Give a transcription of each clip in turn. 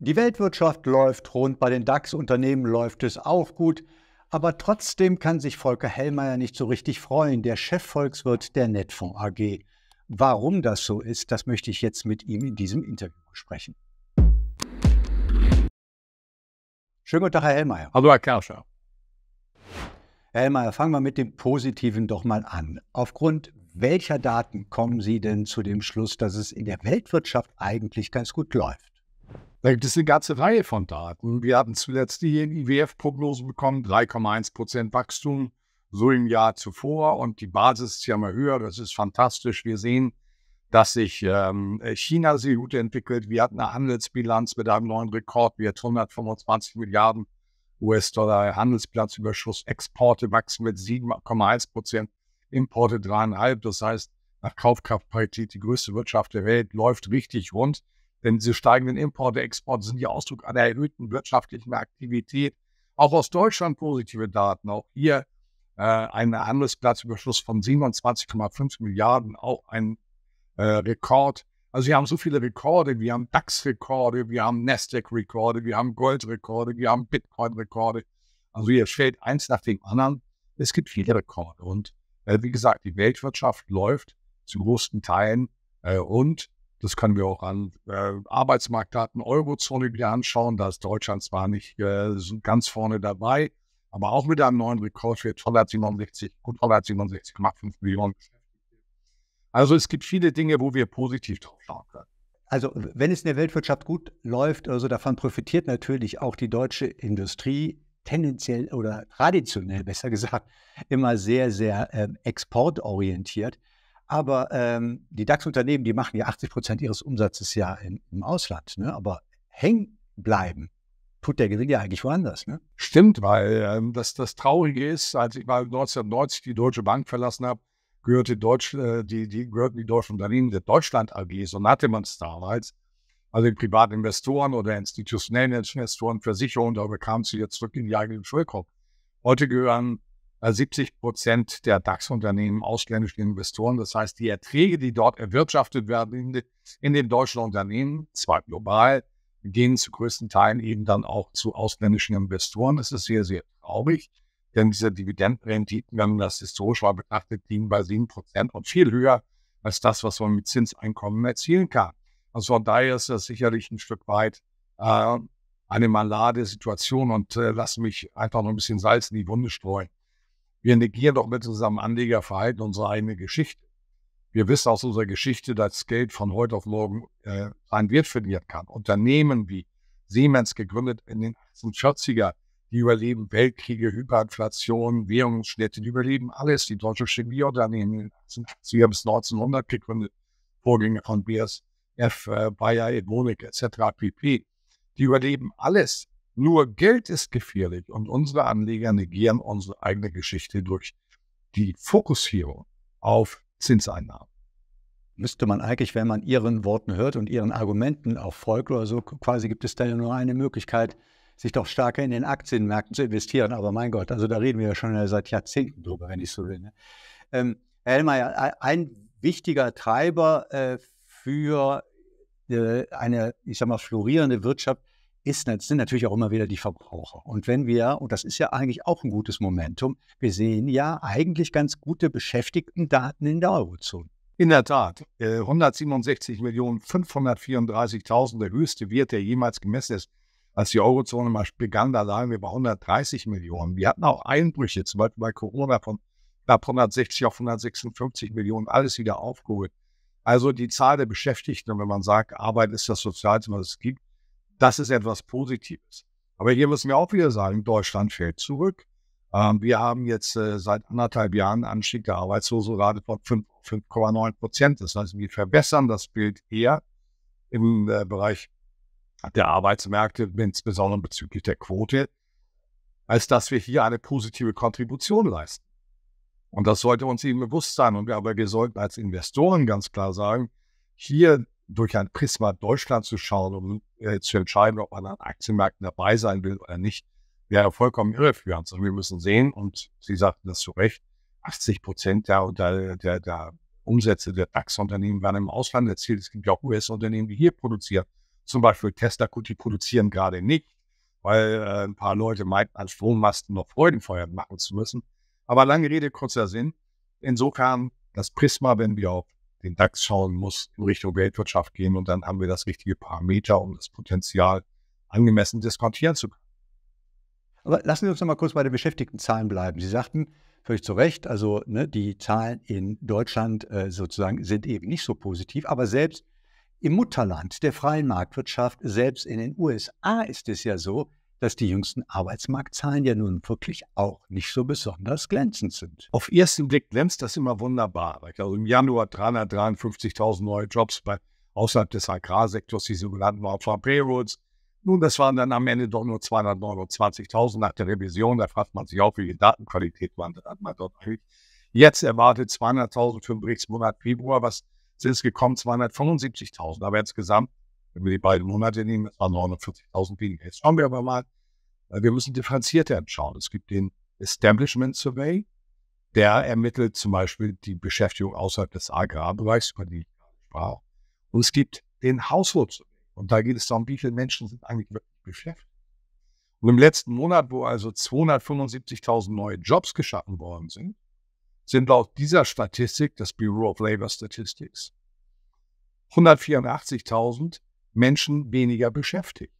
Die Weltwirtschaft läuft rund, bei den DAX-Unternehmen läuft es auch gut, aber trotzdem kann sich Volker Hellmeier nicht so richtig freuen, der Chefvolkswirt der Netfonds AG. Warum das so ist, das möchte ich jetzt mit ihm in diesem Interview besprechen. Schönen guten Tag, Herr Hellmeier. Hallo, Herr Kerscher. Herr Hellmeier, fangen wir mit dem Positiven doch mal an. Aufgrund welcher Daten kommen Sie denn zu dem Schluss, dass es in der Weltwirtschaft eigentlich ganz gut läuft? Da gibt es eine ganze Reihe von Daten. Wir hatten zuletzt die IWF-Prognose bekommen, 3,1 Prozent Wachstum, so im Jahr zuvor. Und die Basis ist ja mal höher, das ist fantastisch. Wir sehen, dass sich ähm, China sehr gut entwickelt. Wir hatten eine Handelsbilanz mit einem neuen Rekord. Wir hatten 125 Milliarden US-Dollar Handelsplatzüberschuss. Exporte wachsen mit 7,1 Prozent, Importe 3,5. Das heißt, nach Kaufkraftparität die größte Wirtschaft der Welt läuft richtig rund. Denn diese steigenden Importe, Exporte sind ja Ausdruck einer erhöhten wirtschaftlichen Aktivität. Auch aus Deutschland positive Daten. Auch hier äh, ein Handelsplatzüberschuss von 27,5 Milliarden, auch ein äh, Rekord. Also wir haben so viele Rekorde. Wir haben DAX-Rekorde, wir haben Nasdaq-Rekorde, wir haben Gold-Rekorde, wir haben Bitcoin-Rekorde. Also hier fällt eins nach dem anderen. Es gibt viele Rekorde. Und äh, wie gesagt, die Weltwirtschaft läuft zu großen Teilen äh, und das können wir auch an äh, Arbeitsmarktdaten Eurozone wieder anschauen. Da ist Deutschland zwar nicht äh, ganz vorne dabei, aber auch mit einem neuen Rekordwert 167, gut 167,5 Millionen Also es gibt viele Dinge, wo wir positiv drauf schauen können. Also wenn es in der Weltwirtschaft gut läuft, also davon profitiert natürlich auch die deutsche Industrie tendenziell oder traditionell besser gesagt immer sehr, sehr äh, exportorientiert. Aber ähm, die DAX-Unternehmen, die machen ja 80 Prozent ihres Umsatzes ja in, im Ausland. Ne? Aber hängen bleiben tut der Gewinn ja eigentlich woanders. Ne? Stimmt, weil ähm, das, das Traurige ist, als ich mal 1990 die Deutsche Bank verlassen habe, gehörte Deutsch, äh, die, die, gehörten die deutschen Unternehmen der Deutschland AG, so nannte man es damals. Also privaten Investoren oder institutionellen Investoren, Versicherungen, da bekamen sie jetzt zurück in die eigenen Schulkopf. Heute gehören 70 äh, Prozent der DAX-Unternehmen ausländische Investoren. Das heißt, die Erträge, die dort erwirtschaftet werden in, in den deutschen Unternehmen, zwar global, gehen zu größten Teilen eben dann auch zu ausländischen Investoren. Das ist sehr, sehr traurig, denn diese Dividendenrenditen, wenn man das historisch mal betrachtet, liegen bei 7 Prozent und viel höher als das, was man mit Zinseinkommen erzielen kann. Also von daher ist das sicherlich ein Stück weit äh, eine malade Situation und äh, lass mich einfach noch ein bisschen Salz in die Wunde streuen. Wir negieren doch mit unserem Anlegerverhalten unsere eigene Geschichte. Wir wissen aus unserer Geschichte, dass Geld von heute auf morgen äh, seinen Wert verlieren kann. Unternehmen wie Siemens, gegründet in den 1940er, die überleben Weltkriege, Hyperinflation, Währungsstädte, die überleben alles. Die deutsche Chemieunternehmen sind bis 1900 gegründet, Vorgänger von BSF, äh, Bayer, Edmonik etc. pp. Die überleben alles. Nur Geld ist gefährlich und unsere Anleger negieren unsere eigene Geschichte durch die Fokussierung auf Zinseinnahmen. Müsste man eigentlich, wenn man Ihren Worten hört und Ihren Argumenten auch folgt oder so, quasi gibt es da ja nur eine Möglichkeit, sich doch stärker in den Aktienmärkten zu investieren. Aber mein Gott, also da reden wir ja schon seit Jahrzehnten drüber, wenn ich so will. Ne? Ähm, Herr Elmer, ein wichtiger Treiber äh, für äh, eine, ich sag mal, florierende Wirtschaft ist, sind natürlich auch immer wieder die Verbraucher. Und wenn wir, und das ist ja eigentlich auch ein gutes Momentum, wir sehen ja eigentlich ganz gute Beschäftigtendaten in der Eurozone. In der Tat, 167.534.000, äh, der höchste Wert, der jemals gemessen ist. Als die Eurozone mal begann, da lagen wir bei 130 Millionen. Wir hatten auch Einbrüche, zum Beispiel bei Corona von knapp 160 auf 156 Millionen, alles wieder aufgeholt. Also die Zahl der Beschäftigten, wenn man sagt, Arbeit ist das Sozialste, was es gibt, das ist etwas Positives. Aber hier müssen wir auch wieder sagen, Deutschland fällt zurück. Ähm, wir haben jetzt äh, seit anderthalb Jahren einen Anstieg der Arbeitslosenrate von 5,9 Prozent. Das heißt, wir verbessern das Bild eher im äh, Bereich der Arbeitsmärkte, insbesondere bezüglich der Quote, als dass wir hier eine positive Kontribution leisten. Und das sollte uns eben bewusst sein. Und wir, aber wir sollten als Investoren ganz klar sagen, hier durch ein Prisma Deutschland zu schauen, um äh, zu entscheiden, ob man an Aktienmärkten dabei sein will oder nicht, wäre vollkommen irreführend. Und also, wir müssen sehen, und Sie sagten das zu Recht, 80 Prozent der, der, der, der Umsätze der DAX-Unternehmen werden im Ausland erzielt. Es gibt ja auch US-Unternehmen, die hier produzieren. Zum Beispiel Tesla, gut, die produzieren gerade nicht, weil äh, ein paar Leute meinten, an Strommasten noch Freudenfeuer machen zu müssen. Aber lange Rede, kurzer Sinn. Insofern, das Prisma, wenn wir auf den DAX schauen, muss in Richtung Weltwirtschaft gehen und dann haben wir das richtige Parameter, um das Potenzial angemessen diskontieren zu können. Aber lassen Sie uns noch mal kurz bei den beschäftigten Zahlen bleiben. Sie sagten völlig zu Recht, also ne, die Zahlen in Deutschland äh, sozusagen sind eben nicht so positiv, aber selbst im Mutterland der freien Marktwirtschaft, selbst in den USA ist es ja so, dass die jüngsten Arbeitsmarktzahlen ja nun wirklich auch nicht so besonders glänzend sind. Auf ersten Blick glänzt das immer wunderbar. Ich glaube, im Januar 353.000 neue Jobs bei, außerhalb des Agrarsektors, die sogenannten Offshore Payrolls. Nun, das waren dann am Ende doch nur 229.000 nach der Revision. Da fragt man sich auch, welche Datenqualität man hat man dort eigentlich. Jetzt erwartet 200.000 für den Berichtsmonat Februar. Was sind es gekommen? 275.000. Aber insgesamt wenn wir die beiden Monate nehmen, das waren 49.000 weniger. Jetzt schauen wir aber mal, wir müssen differenzierter anschauen. Es gibt den Establishment Survey, der ermittelt zum Beispiel die Beschäftigung außerhalb des Agrarbereichs, über die ich sprach. Und es gibt den Household Survey. Und da geht es darum, wie viele Menschen sind eigentlich wirklich beschäftigt. Und im letzten Monat, wo also 275.000 neue Jobs geschaffen worden sind, sind laut dieser Statistik, das Bureau of Labor Statistics, 184.000 Menschen weniger beschäftigt.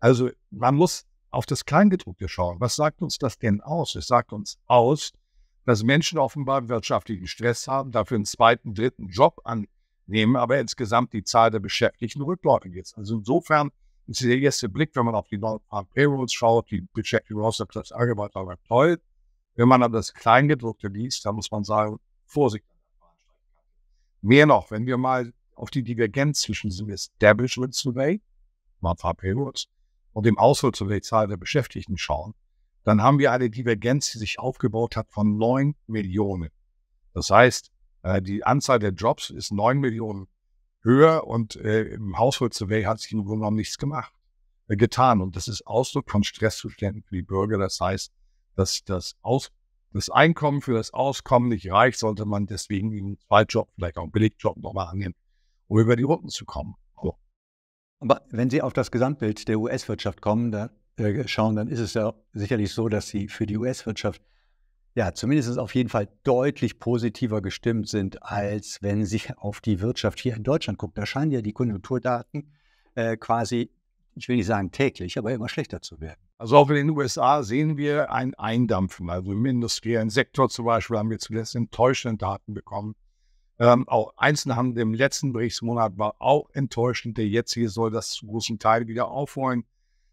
Also man muss auf das Kleingedruckte schauen. Was sagt uns das denn aus? Es sagt uns aus, dass Menschen offenbar wirtschaftlichen Stress haben, dafür einen zweiten, dritten Job annehmen, aber insgesamt die Zahl der Beschäftigten rückläufig ist. Also insofern ist der erste Blick, wenn man auf die non payrolls schaut, die Beschäftigung aus das Klasse allgemein aber toll. Wenn man aber das Kleingedruckte liest, dann muss man sagen, Vorsicht. Mehr noch, wenn wir mal auf die Divergenz zwischen dem Establishment Survey, Martha Paywoods, und dem Auswahl Survey Zahl der Beschäftigten schauen, dann haben wir eine Divergenz, die sich aufgebaut hat von neun Millionen. Das heißt, äh, die Anzahl der Jobs ist neun Millionen höher und äh, im Household Survey hat sich im Grunde genommen nichts gemacht, äh, getan. Und das ist Ausdruck von Stresszuständen für die Bürger. Das heißt, dass das, Aus, das Einkommen für das Auskommen nicht reicht, sollte man deswegen einen Zweitjob, vielleicht auch einen Billigjob nochmal annehmen um über die Runden zu kommen. So. Aber wenn Sie auf das Gesamtbild der US-Wirtschaft kommen, da, äh, schauen, dann ist es ja sicherlich so, dass Sie für die US-Wirtschaft ja zumindest auf jeden Fall deutlich positiver gestimmt sind, als wenn sich auf die Wirtschaft hier in Deutschland guckt. Da scheinen ja die Konjunkturdaten äh, quasi, ich will nicht sagen täglich, aber immer schlechter zu werden. Also auch in den USA sehen wir ein Eindampfen. Also im industriellen Sektor zum Beispiel haben wir zuletzt enttäuschende Daten bekommen ähm, auch Einzelne haben im letzten Berichtsmonat war auch enttäuschend. Der jetzige soll das zu großen Teil wieder aufholen.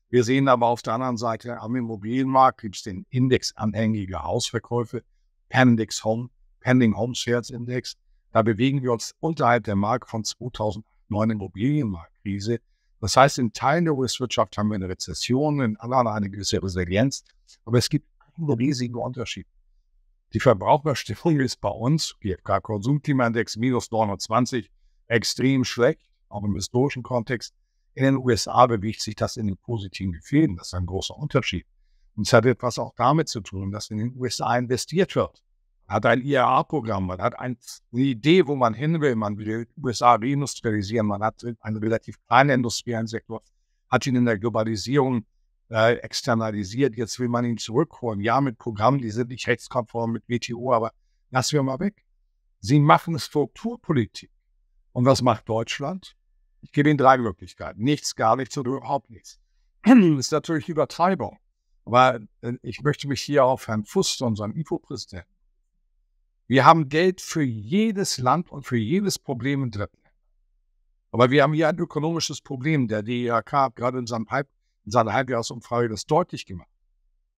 Wir sehen aber auf der anderen Seite am Immobilienmarkt gibt es den Index anhängige Hausverkäufe, Pending Home, Pending Home Shares Index. Da bewegen wir uns unterhalb der Marke von 2009 Immobilienmarktkrise. Das heißt, in Teilen der US-Wirtschaft haben wir eine Rezession, in anderen eine gewisse Resilienz. Aber es gibt einen riesigen Unterschied. Die Verbraucherstimmung ist bei uns, GfK Konsumklimaindex minus 29, extrem schlecht, auch im historischen Kontext. In den USA bewegt sich das in den positiven Gefäden. Das ist ein großer Unterschied. Und es hat etwas auch damit zu tun, dass in den USA investiert wird. Man hat ein iaa programm man hat eine Idee, wo man hin will. Man will die USA reindustrialisieren, man hat einen relativ kleinen industriellen Sektor, hat ihn in der Globalisierung äh, externalisiert. Jetzt will man ihn zurückholen. Ja, mit Programmen, die sind nicht rechtskonform mit WTO, aber lassen wir mal weg. Sie machen Strukturpolitik. Und was macht Deutschland? Ich gebe Ihnen drei Möglichkeiten. Nichts, gar nichts oder überhaupt nichts. Das ist natürlich Übertreibung. Aber äh, ich möchte mich hier auf Herrn Fuß, unseren IFO-Präsidenten. Wir haben Geld für jedes Land und für jedes Problem in Drittländern. Aber wir haben hier ein ökonomisches Problem. Der DRK e hat gerade in seinem Pipe in seiner Halbjahresumfrage das deutlich gemacht.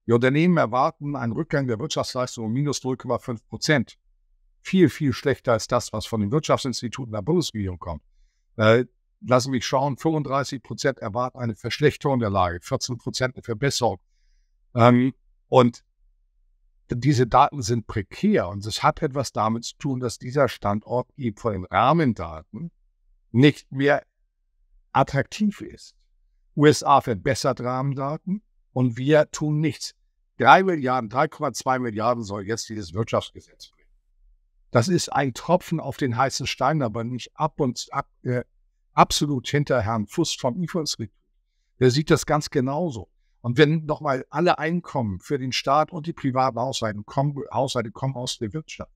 Die Unternehmen erwarten einen Rückgang der Wirtschaftsleistung um minus 0,5 Prozent. Viel, viel schlechter als das, was von den Wirtschaftsinstituten der Bundesregierung kommt. Äh, lassen mich schauen, 35 Prozent erwarten eine Verschlechterung der Lage, 14 Prozent eine Verbesserung. Ähm, und diese Daten sind prekär und es hat etwas damit zu tun, dass dieser Standort eben von den Rahmendaten nicht mehr attraktiv ist. USA verbessert Rahmendaten und wir tun nichts. Drei Milliarden, 3,2 Milliarden soll jetzt dieses Wirtschaftsgesetz bringen. Das ist ein Tropfen auf den heißen Stein, aber nicht ab und ab, äh, absolut hinter Herrn Fuß vom IFO-Institut. Der sieht das ganz genauso. Und wenn nochmal alle Einkommen für den Staat und die privaten Haushalte kommen, Haushalte kommen aus der Wirtschaft.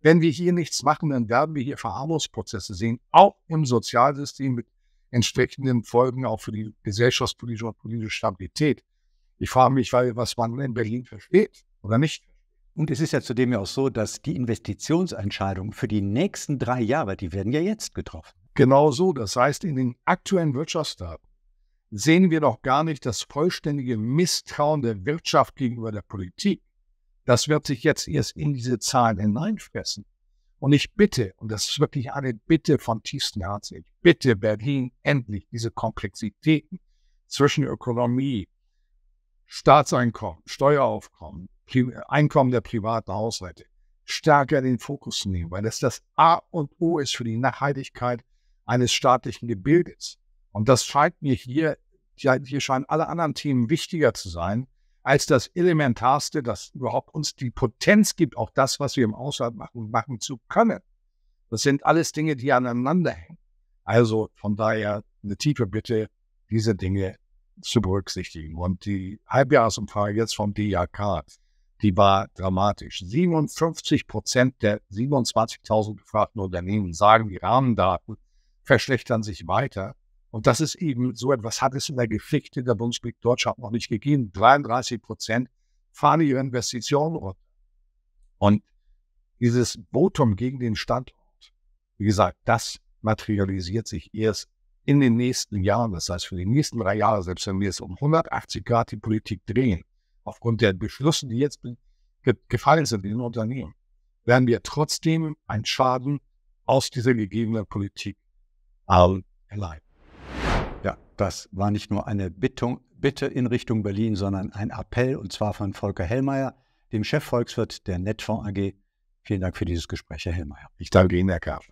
Wenn wir hier nichts machen, dann werden wir hier Verarmungsprozesse sehen, auch im Sozialsystem mit entsprechenden Folgen auch für die gesellschaftspolitische und politische Stabilität. Ich frage mich, was man in Berlin versteht oder nicht. Und es ist ja zudem ja auch so, dass die Investitionsentscheidungen für die nächsten drei Jahre, die werden ja jetzt getroffen. Genau so. Das heißt, in den aktuellen Wirtschaftsdaten sehen wir noch gar nicht das vollständige Misstrauen der Wirtschaft gegenüber der Politik. Das wird sich jetzt erst in diese Zahlen hineinfressen. Und ich bitte, und das ist wirklich eine Bitte von tiefstem Herzen, ich bitte Berlin endlich diese Komplexitäten zwischen Ökonomie, Staatseinkommen, Steueraufkommen, Einkommen der privaten Haushalte stärker in den Fokus zu nehmen, weil das das A und O ist für die Nachhaltigkeit eines staatlichen Gebildes. Und das scheint mir hier, hier scheinen alle anderen Themen wichtiger zu sein, als das Elementarste, das überhaupt uns die Potenz gibt, auch das, was wir im Ausland machen, machen zu können. Das sind alles Dinge, die aneinander hängen. Also von daher eine tiefe Bitte, diese Dinge zu berücksichtigen. Und die Halbjahresumfrage jetzt vom DRK, die war dramatisch. 57 Prozent der 27.000 befragten Unternehmen sagen, die Rahmendaten verschlechtern sich weiter. Und das ist eben so etwas, hat es in der Geflichte der Bundesrepublik Deutschland noch nicht gegeben. 33 Prozent fahren ihre Investitionen runter. Und dieses Votum gegen den Standort, wie gesagt, das materialisiert sich erst in den nächsten Jahren. Das heißt, für die nächsten drei Jahre, selbst wenn wir es um 180 Grad die Politik drehen, aufgrund der Beschlüsse, die jetzt gefallen sind in den Unternehmen, werden wir trotzdem einen Schaden aus dieser gegebenen Politik ähm, erleiden. Ja, das war nicht nur eine Bittung, Bitte in Richtung Berlin, sondern ein Appell und zwar von Volker Hellmeier, dem Chefvolkswirt der Netfonds AG. Vielen Dank für dieses Gespräch, Herr Hellmeier. Ich danke Ihnen, Herr Karp.